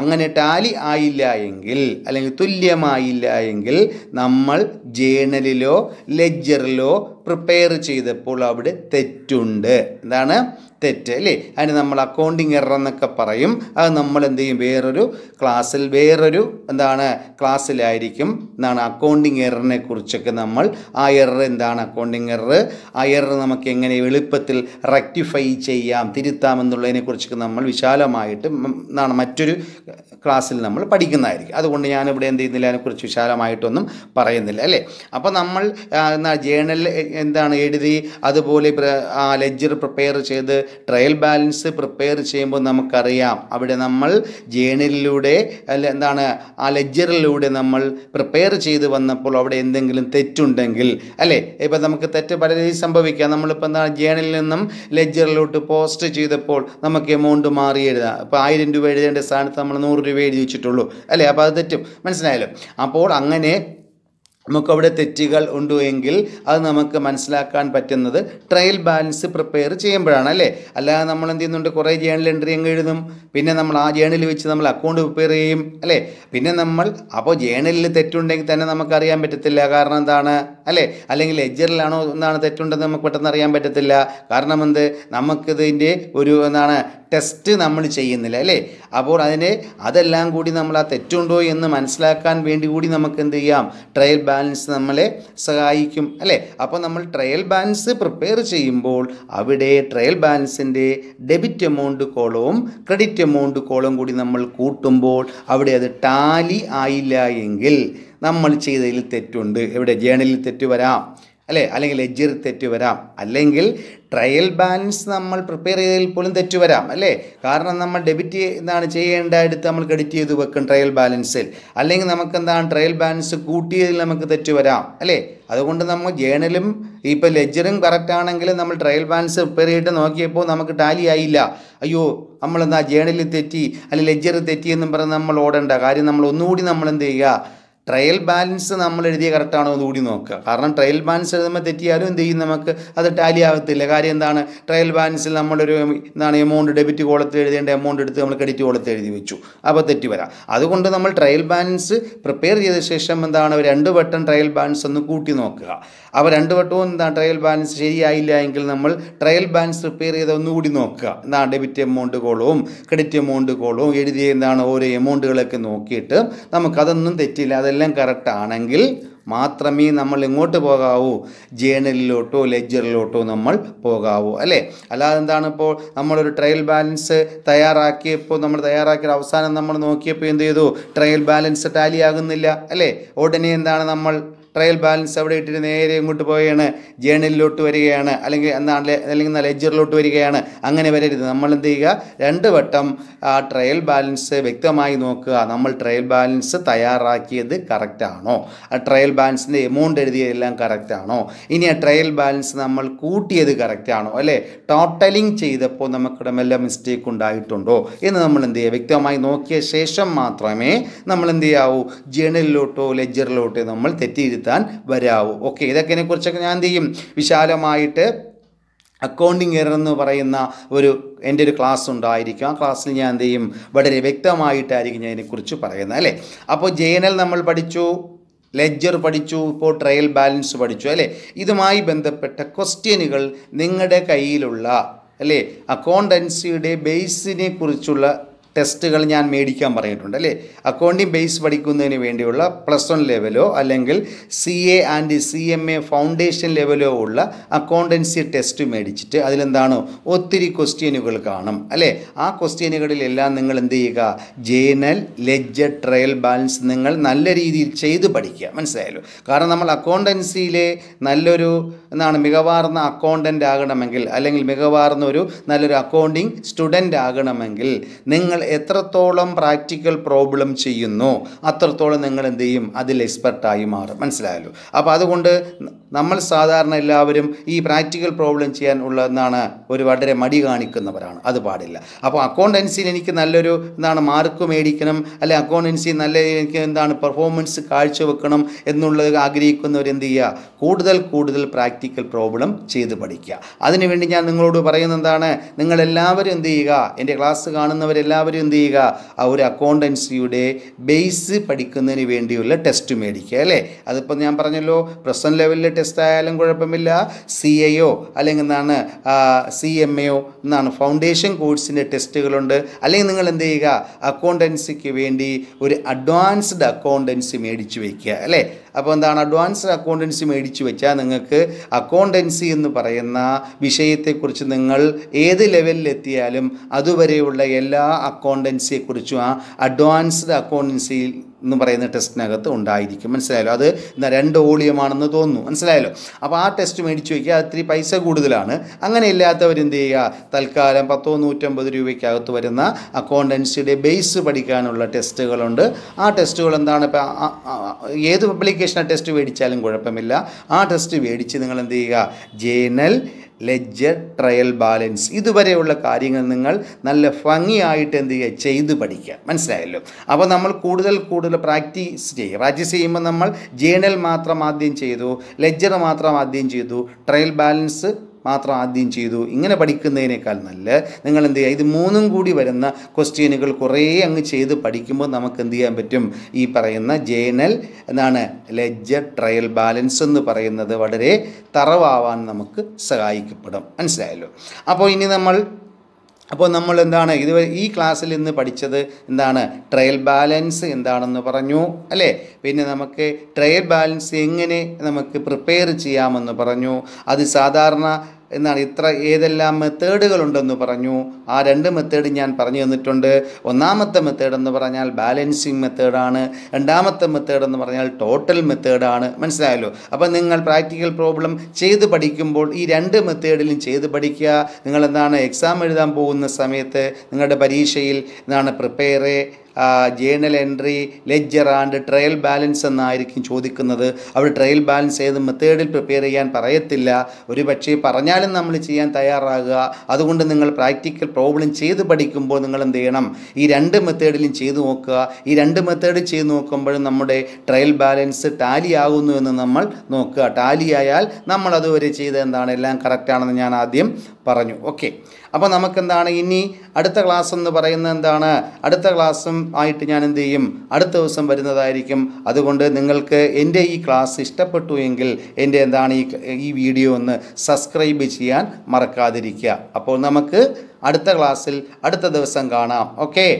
അങ്ങനെ ടാലി ആയില്ല എങ്കിൽ അല്ലെങ്കിൽ തുല്യമായില്ല എങ്കിൽ നമ്മൾ ജേണലിലോ ലെജറിലോ പ്രിപ്പയർ ചെയ്തപ്പോൾ അവിടെ തെറ്റുണ്ട് എന്താണ് തെറ്റ് അല്ലേ അതിന് നമ്മൾ അക്കൗണ്ടിങ് എറർ എന്നൊക്കെ പറയും അത് നമ്മൾ എന്ത് ചെയ്യും വേറൊരു ക്ലാസ്സിൽ വേറൊരു എന്താണ് ക്ലാസ്സിലായിരിക്കും എന്താണ് അക്കൗണ്ടിങ് എററിനെ കുറിച്ചൊക്കെ നമ്മൾ ആ എറർ എന്താണ് അക്കൗണ്ടിങ് എറർ ആ എറർ നമുക്ക് എങ്ങനെ എളുപ്പത്തിൽ റെക്ടിഫൈ ചെയ്യാം എന്നുള്ളതിനെ കുറിച്ചൊക്കെ നമ്മൾ വിശാലമായിട്ട് എന്താണ് മറ്റൊരു ക്ലാസ്സിൽ നമ്മൾ പഠിക്കുന്നതായിരിക്കും അതുകൊണ്ട് ഞാനിവിടെ എന്ത് ചെയ്യുന്നില്ല അതിനെക്കുറിച്ച് വിശാലമായിട്ടൊന്നും പറയുന്നില്ല അല്ലേ അപ്പോൾ നമ്മൾ ജേണൽ എന്താണ് എഴുതി അതുപോലെ ലെഡ്ജർ പ്രിപ്പയർ ചെയ്ത് ട്രയൽ ബാലൻസ് പ്രിപ്പയർ ചെയ്യുമ്പോൾ നമുക്കറിയാം അവിടെ നമ്മൾ ജേണലിലൂടെ അല്ല എന്താണ് ആ ലെജറിലൂടെ നമ്മൾ പ്രിപ്പയർ ചെയ്ത് വന്നപ്പോൾ അവിടെ എന്തെങ്കിലും തെറ്റുണ്ടെങ്കിൽ അല്ലേ ഇപ്പം നമുക്ക് തെറ്റ് പല രീതിയിൽ സംഭവിക്കാം നമ്മളിപ്പോൾ എന്താണ് ജേണലിൽ നിന്നും ലെജറിലോട്ട് പോസ്റ്റ് ചെയ്തപ്പോൾ നമുക്ക് എമൗണ്ട് മാറി എഴുതാം ഇപ്പോൾ ആയിരം രൂപ എഴുതേണ്ട സ്ഥാനത്ത് നമ്മൾ നൂറ് രൂപ എഴുതി വെച്ചിട്ടുള്ളൂ അല്ലേ അപ്പോൾ അത് തെറ്റും മനസ്സിലായാലും അപ്പോൾ അങ്ങനെ നമുക്കവിടെ തെറ്റുകൾ ഉണ്ടോ എങ്കിൽ അത് നമുക്ക് മനസ്സിലാക്കാൻ പറ്റുന്നത് ട്രയൽ ബാലൻസ് പ്രിപ്പയർ ചെയ്യുമ്പോഴാണ് അല്ലേ അല്ലാതെ നമ്മൾ എന്ത് ചെയ്യുന്നുണ്ട് കുറേ ജേണൽ എൻട്രി അങ്ങ് എഴുതും പിന്നെ നമ്മൾ ആ ജേണലിൽ വെച്ച് നമ്മൾ അക്കൗണ്ട് പ്രിപ്പയർ ചെയ്യും അല്ലേ പിന്നെ നമ്മൾ അപ്പോൾ ജേണലിൽ തെറ്റുണ്ടെങ്കിൽ തന്നെ നമുക്ക് അറിയാൻ പറ്റത്തില്ല കാരണം എന്താണ് അല്ലേ അല്ലെങ്കിൽ ലെജറിലാണോ എന്താണ് തെറ്റുണ്ടെന്ന് നമുക്ക് പെട്ടെന്ന് അറിയാൻ പറ്റത്തില്ല കാരണം എന്ത് നമുക്കിതിൻ്റെ ഒരു എന്താണ് ടെസ്റ്റ് നമ്മൾ ചെയ്യുന്നില്ല അല്ലേ അപ്പോൾ അതിനെ അതെല്ലാം കൂടി നമ്മൾ ആ തെറ്റുണ്ടോ എന്ന് മനസ്സിലാക്കാൻ വേണ്ടി കൂടി നമുക്ക് എന്ത് ചെയ്യാം ട്രയൽ ബാലൻസ് ബാലൻസ് നമ്മളെ സഹായിക്കും അല്ലേ അപ്പോൾ നമ്മൾ ട്രയൽ ബാലൻസ് പ്രിപ്പയർ ചെയ്യുമ്പോൾ അവിടെ ട്രയൽ ബാലൻസിൻ്റെ ഡെബിറ്റ് എമൗണ്ട് കോളവും ക്രെഡിറ്റ് എമൗണ്ട് കോളവും കൂടി നമ്മൾ കൂട്ടുമ്പോൾ അവിടെ അത് ടാലി ആയില്ല എങ്കിൽ നമ്മൾ ചെയ്തതിൽ തെറ്റുണ്ട് എവിടെ ജേണലിൽ തെറ്റ് വരാം അല്ലേ അല്ലെങ്കിൽ എജിർ തെറ്റ് വരാം അല്ലെങ്കിൽ ട്രയൽ ബാലൻസ് നമ്മൾ പ്രിപ്പയർ ചെയ്തതിൽ പോലും തെറ്റ് വരാം അല്ലേ കാരണം നമ്മൾ ഡെബിറ്റ് എന്താണ് ചെയ്യേണ്ട നമ്മൾ ക്രെഡിറ്റ് ചെയ്ത് വെക്കും ട്രയൽ ബാലൻസിൽ അല്ലെങ്കിൽ നമുക്ക് എന്താണ് ട്രയൽ ബാലൻസ് കൂട്ടിയതിൽ നമുക്ക് തെറ്റ് വരാം അല്ലേ അതുകൊണ്ട് നമ്മൾ ജേണലും ഇപ്പോൾ ലെജറും കറക്റ്റ് ആണെങ്കിൽ നമ്മൾ ട്രയൽ ബാലൻസ് പ്രിപ്പയർ ചെയ്തിട്ട് നോക്കിയപ്പോൾ നമുക്ക് ടാലി ആയില്ല അയ്യോ നമ്മളെന്താ ജേണലിൽ തെറ്റി അല്ലെങ്കിൽ ലെജർ തെറ്റി എന്നും പറഞ്ഞ് നമ്മൾ ഓടേണ്ട കാര്യം നമ്മൾ ഒന്നുകൂടി നമ്മൾ എന്ത് ചെയ്യുക ട്രയൽ ബാലൻസ് നമ്മൾ എഴുതിയ കറക്റ്റാണോ എന്ന് കൂടി നോക്കുക കാരണം ട്രയൽ ബാലൻസ് എഴുതുമ്പോൾ തെറ്റിയാലും എന്ത് ചെയ്യും നമുക്ക് അത് ടാലി ആകത്തില്ല കാര്യം എന്താണ് ട്രയൽ ബാലൻസിൽ നമ്മളൊരു എന്താണ് എമൗണ്ട് ഡെബിറ്റ് കോളത്തിൽ എഴുതേണ്ട എമൗണ്ട് എടുത്ത് നമ്മൾ ക്രെഡിറ്റ് കോളത്തിൽ എഴുതി വെച്ചു അപ്പോൾ തെറ്റി വരാം അതുകൊണ്ട് നമ്മൾ ട്രയൽ ബാലൻസ് പ്രിപ്പയർ ചെയ്ത ശേഷം എന്താണ് രണ്ട് വട്ടം ട്രയൽ ബാലൻസ് ഒന്ന് കൂട്ടി നോക്കുക അപ്പോൾ രണ്ട് വട്ടവും എന്താണ് ട്രയൽ ബാലൻസ് ശരിയായില്ല എങ്കിൽ നമ്മൾ ട്രയൽ ബാലൻസ് പ്രിപ്പയർ ചെയ്ത ഒന്നുകൂടി നോക്കുക എന്താണ് ഡെബിറ്റ് എമൗണ്ട് കോളവും ക്രെഡിറ്റ് എമൗണ്ട് കോളവും എഴുതിയ എന്താണ് ഓരോ എമൗണ്ടുകളൊക്കെ നോക്കിയിട്ട് നമുക്കതൊന്നും തെറ്റില്ല അതെല്ലാം എല്ലാം കറക്റ്റ് ആണെങ്കിൽ മാത്രമേ നമ്മൾ എങ്ങോട്ട് പോകാവൂ ജേണലിലോട്ടോ ലെജറിലോട്ടോ നമ്മൾ പോകാവൂ അല്ലേ അല്ലാതെ എന്താണ് ഇപ്പോൾ നമ്മളൊരു ട്രയൽ ബാലൻസ് തയ്യാറാക്കിയപ്പോൾ നമ്മൾ തയ്യാറാക്കിയ അവസാനം നമ്മൾ നോക്കിയപ്പോൾ എന്ത് ചെയ്തു ട്രയൽ ബാലൻസ് ടാലി ആകുന്നില്ല അല്ലേ ഉടനെ എന്താണ് നമ്മൾ ട്രയൽ ബാലൻസ് അവിടെ ഇട്ടിട്ട് നേരെ ഇങ്ങോട്ട് പോവുകയാണ് ജേണലിലോട്ട് വരികയാണ് അല്ലെങ്കിൽ എന്നാണ് അല്ലെങ്കിൽ ലെജറിലോട്ട് വരികയാണ് അങ്ങനെ വരരുത് നമ്മൾ എന്ത് ചെയ്യുക രണ്ട് വട്ടം ആ ട്രയൽ ബാലൻസ് വ്യക്തമായി നോക്കുക നമ്മൾ ട്രയൽ ബാലൻസ് തയ്യാറാക്കിയത് കറക്റ്റാണോ ആ ട്രയൽ ബാലൻസിൻ്റെ എമൗണ്ട് എഴുതിയതെല്ലാം കറക്റ്റാണോ ഇനി ആ ട്രയൽ ബാലൻസ് നമ്മൾ കൂട്ടിയത് കറക്റ്റാണോ അല്ലേ ടോട്ടലിംഗ് ചെയ്തപ്പോൾ നമുക്കിടെ വല്ല മിസ്റ്റേക്ക് ഉണ്ടായിട്ടുണ്ടോ എന്ന് നമ്മൾ എന്ത് ചെയ്യുക വ്യക്തമായി നോക്കിയ ശേഷം മാത്രമേ നമ്മൾ എന്ത് ചെയ്യാവൂ ജേണലിലോട്ടോ ലെജറിലോട്ടോ നമ്മൾ തെറ്റിയിരുത്തി വിലയിരുത്താൻ വരാവൂ ഓക്കെ ഇതൊക്കെ കുറിച്ചൊക്കെ ഞാൻ എന്ത് ചെയ്യും വിശാലമായിട്ട് അക്കൗണ്ടിങ് എറർ എന്ന് പറയുന്ന ഒരു എൻ്റെ ഒരു ക്ലാസ് ഉണ്ടായിരിക്കും ആ ക്ലാസ്സിൽ ഞാൻ എന്ത് ചെയ്യും വളരെ വ്യക്തമായിട്ടായിരിക്കും ഞാൻ ഇതിനെക്കുറിച്ച് പറയുന്നത് അല്ലേ അപ്പോൾ ജെ നമ്മൾ പഠിച്ചു ലെജർ പഠിച്ചു ഇപ്പോൾ ട്രയൽ ബാലൻസ് പഠിച്ചു അല്ലേ ഇതുമായി ബന്ധപ്പെട്ട ക്വസ്റ്റ്യനുകൾ നിങ്ങളുടെ കയ്യിലുള്ള അല്ലേ അക്കൗണ്ടൻസിയുടെ ബേസിനെ കുറിച്ചുള്ള ടെസ്റ്റുകൾ ഞാൻ മേടിക്കാൻ പറഞ്ഞിട്ടുണ്ട് അല്ലേ അക്കൗണ്ടിംഗ് ബേസ് പഠിക്കുന്നതിന് വേണ്ടിയുള്ള പ്ലസ് വൺ ലെവലോ അല്ലെങ്കിൽ C A and C M A foundation ലെവലോ ഉള്ള അക്കൗണ്ടൻസി ടെസ്റ്റ് മേടിച്ചിട്ട് അതിലെന്താണ് ഒത്തിരി ക്വസ്റ്റ്യനുകൾ കാണും അല്ലേ ആ ക്വസ്റ്റ്യനുകളിലെല്ലാം നിങ്ങൾ എന്ത് ചെയ്യുക ജേനൽ ലെജ് ട്രയൽ ബാലൻസ് നിങ്ങൾ നല്ല രീതിയിൽ ചെയ്ത് പഠിക്കുക മനസ്സിലായല്ലോ കാരണം നമ്മൾ അക്കൗണ്ടൻസിയിലെ നല്ലൊരു എന്താണ് മികവാർന്ന അക്കൗണ്ടൻ്റ് ആകണമെങ്കിൽ അല്ലെങ്കിൽ മികവാർന്ന ഒരു നല്ലൊരു അക്കൗണ്ടിങ് സ്റ്റുഡൻ്റ് ആകണമെങ്കിൽ നിങ്ങൾ നിങ്ങൾ എത്രത്തോളം പ്രാക്ടിക്കൽ പ്രോബ്ലം ചെയ്യുന്നു അത്രത്തോളം നിങ്ങൾ എന്ത് ചെയ്യും അതിൽ എക്സ്പെർട്ടായി മാറും മനസ്സിലായല്ലോ അപ്പോൾ അതുകൊണ്ട് നമ്മൾ സാധാരണ എല്ലാവരും ഈ പ്രാക്ടിക്കൽ പ്രോബ്ലം ചെയ്യാൻ ഉള്ള ഒരു വളരെ മടി കാണിക്കുന്നവരാണ് അത് പാടില്ല അപ്പോൾ അക്കൗണ്ടൻസിയിൽ എനിക്ക് നല്ലൊരു എന്താണ് മാർക്ക് മേടിക്കണം അല്ലെ അക്കൗണ്ടൻസി നല്ല എനിക്ക് എന്താണ് പെർഫോമൻസ് കാഴ്ചവെക്കണം എന്നുള്ളത് ആഗ്രഹിക്കുന്നവർ എന്ത് ചെയ്യുക കൂടുതൽ കൂടുതൽ പ്രാക്ടിക്കൽ പ്രോബ്ലം ചെയ്ത് പഠിക്കുക അതിനുവേണ്ടി ഞാൻ നിങ്ങളോട് പറയുന്നത് എന്താണ് നിങ്ങളെല്ലാവരും എന്ത് ചെയ്യുക എൻ്റെ ക്ലാസ് കാണുന്നവരെല്ലാവരും അവരെന്ത് ചെയ്യുക ആ ഒരു അക്കൗണ്ടൻസിയുടെ ബേസ് പഠിക്കുന്നതിന് വേണ്ടിയുള്ള ടെസ്റ്റ് മേടിക്കുക അല്ലേ അതിപ്പോൾ ഞാൻ പറഞ്ഞല്ലോ പ്രസൻറ്റ് ലെവലിലെ ടെസ്റ്റ് ആയാലും കുഴപ്പമില്ല സി എയോ അല്ലെങ്കിൽ എന്നാണ് സി എം എയോ എന്നാണ് ഫൗണ്ടേഷൻ കോഴ്സിൻ്റെ ടെസ്റ്റുകളുണ്ട് അല്ലെങ്കിൽ നിങ്ങൾ എന്ത് ചെയ്യുക അക്കൗണ്ടൻസിക്ക് വേണ്ടി ഒരു അഡ്വാൻസ്ഡ് അക്കൗണ്ടൻസി മേടിച്ച് വയ്ക്കുക അല്ലേ അപ്പോൾ എന്താണ് അഡ്വാൻസ് അക്കൗണ്ടൻസി മേടിച്ചു വെച്ചാൽ നിങ്ങൾക്ക് അക്കൗണ്ടൻസി എന്ന് പറയുന്ന വിഷയത്തെക്കുറിച്ച് നിങ്ങൾ ഏത് ലെവലിലെത്തിയാലും അതുവരെയുള്ള എല്ലാ അക്കൗണ്ടൻസിയെക്കുറിച്ചും ആ അഡ്വാൻസ്ഡ് അക്കൗണ്ടൻസിയിൽ എന്ന് പറയുന്ന ടെസ്റ്റിനകത്ത് ഉണ്ടായിരിക്കും മനസ്സിലായല്ലോ അത് എന്താ രണ്ട് വോളിയമാണെന്ന് തോന്നുന്നു മനസ്സിലായല്ലോ അപ്പോൾ ആ ടെസ്റ്റ് മേടിച്ച് വയ്ക്കുക ഇത്തിരി പൈസ കൂടുതലാണ് അങ്ങനെ ഇല്ലാത്തവർ എന്ത് ചെയ്യുക തൽക്കാലം പത്തോ നൂറ്റമ്പത് രൂപയ്ക്കകത്ത് വരുന്ന അക്കൗണ്ടൻസിയുടെ ബേസ് പഠിക്കാനുള്ള ടെസ്റ്റുകളുണ്ട് ആ ടെസ്റ്റുകൾ എന്താണ് ഇപ്പോൾ ഏത് പബ്ലിക്കേഷൻ ടെസ്റ്റ് മേടിച്ചാലും കുഴപ്പമില്ല ആ ടെസ്റ്റ് മേടിച്ച് നിങ്ങൾ എന്ത് ചെയ്യുക ജേണൽ ലെജ്ജ് ട്രയൽ ബാലൻസ് ഇതുവരെയുള്ള കാര്യങ്ങൾ നിങ്ങൾ നല്ല ഭംഗിയായിട്ട് എന്ത് ചെയ്യുക ചെയ്ത് പഠിക്കുക മനസ്സിലായല്ലോ അപ്പോൾ നമ്മൾ കൂടുതൽ കൂടുതൽ പ്രാക്ടീസ് ചെയ്യുക പ്രാക്ടീസ് ചെയ്യുമ്പോൾ നമ്മൾ ജേണൽ മാത്രം ആദ്യം ചെയ്തു ലെജ്ജർ മാത്രം ആദ്യം ചെയ്തു ട്രയൽ ബാലൻസ് മാത്രം ആദ്യം ചെയ്തു ഇങ്ങനെ പഠിക്കുന്നതിനേക്കാൾ നല്ല നിങ്ങൾ എന്ത് ചെയ്യുക ഇത് മൂന്നും കൂടി വരുന്ന ക്വസ്റ്റ്യനുകൾ കുറേ അങ്ങ് ചെയ്ത് പഠിക്കുമ്പോൾ നമുക്ക് എന്ത് ചെയ്യാൻ പറ്റും ഈ പറയുന്ന ജേണൽ എന്നാണ് ലെജർ ട്രയൽ ബാലൻസ് എന്ന് പറയുന്നത് വളരെ തറവാവാൻ നമുക്ക് സഹായിക്കപ്പെടും മനസ്സിലായല്ലോ അപ്പോൾ ഇനി നമ്മൾ അപ്പോൾ നമ്മൾ എന്താണ് ഇതുവരെ ഈ ക്ലാസ്സിൽ ഇന്ന് പഠിച്ചത് എന്താണ് ട്രയൽ ബാലൻസ് എന്താണെന്ന് പറഞ്ഞു അല്ലേ പിന്നെ നമുക്ക് ട്രയൽ ബാലൻസ് എങ്ങനെ നമുക്ക് പ്രിപ്പയർ ചെയ്യാമെന്ന് പറഞ്ഞു അത് സാധാരണ എന്നാണ് ഇത്ര ഏതെല്ലാം മെത്തേഡുകളുണ്ടെന്ന് പറഞ്ഞു ആ രണ്ട് മെത്തേഡ് ഞാൻ പറഞ്ഞു തന്നിട്ടുണ്ട് ഒന്നാമത്തെ മെത്തേഡ് എന്ന് പറഞ്ഞാൽ ബാലൻസിങ് മെത്തേഡാണ് രണ്ടാമത്തെ മെത്തേഡ് എന്ന് പറഞ്ഞാൽ ടോട്ടൽ മെത്തേഡാണ് മനസ്സിലായല്ലോ അപ്പോൾ നിങ്ങൾ പ്രാക്ടിക്കൽ പ്രോബ്ലം ചെയ്ത് പഠിക്കുമ്പോൾ ഈ രണ്ട് മെത്തേഡിലും ചെയ്ത് പഠിക്കുക നിങ്ങൾ എക്സാം എഴുതാൻ പോകുന്ന സമയത്ത് നിങ്ങളുടെ പരീക്ഷയിൽ എന്താണ് prepare journal entry ledger and trial balance എന്നായിരിക്കും ചോദിക്കുന്നത് അവർ ട്രയൽ ബാലൻസ് ഏത് മെത്തേഡിൽ പ്രിപ്പയർ ചെയ്യാൻ പറയത്തില്ല ഒരു പക്ഷേ പറഞ്ഞാലും നമ്മൾ ചെയ്യാൻ തയ്യാറാകുക അതുകൊണ്ട് നിങ്ങൾ പ്രാക്ടിക്കൽ പ്രോബ്ലം ചെയ്ത് പഠിക്കുമ്പോൾ നിങ്ങൾ എന്ത് ചെയ്യണം ഈ രണ്ട് മെത്തേഡിലും ചെയ്ത് നോക്കുക ഈ രണ്ട് മെത്തേഡിൽ ചെയ്ത് നോക്കുമ്പോഴും നമ്മുടെ ട്രയൽ ബാലൻസ് ടാലി ആകുന്നു എന്ന് നമ്മൾ നോക്കുക ടാലി ആയാൽ നമ്മൾ അതുവരെ ചെയ്ത് എന്താണ് എല്ലാം കറക്റ്റാണെന്ന് ഞാൻ ആദ്യം പറഞ്ഞു ഓക്കെ അപ്പോൾ നമുക്കെന്താണ് ഇനി അടുത്ത ക്ലാസ് എന്ന് പറയുന്നത് എന്താണ് അടുത്ത ക്ലാസ്സും ആയിട്ട് ഞാൻ എന്ത് ചെയ്യും അടുത്ത ദിവസം വരുന്നതായിരിക്കും അതുകൊണ്ട് നിങ്ങൾക്ക് എൻ്റെ ഈ ക്ലാസ് ഇഷ്ടപ്പെട്ടു എങ്കിൽ എൻ്റെ എന്താണ് ഈ ഈ വീഡിയോ ഒന്ന് സബ്സ്ക്രൈബ് ചെയ്യാൻ മറക്കാതിരിക്കുക അപ്പോൾ നമുക്ക് അടുത്ത ക്ലാസ്സിൽ അടുത്ത ദിവസം കാണാം ഓക്കേ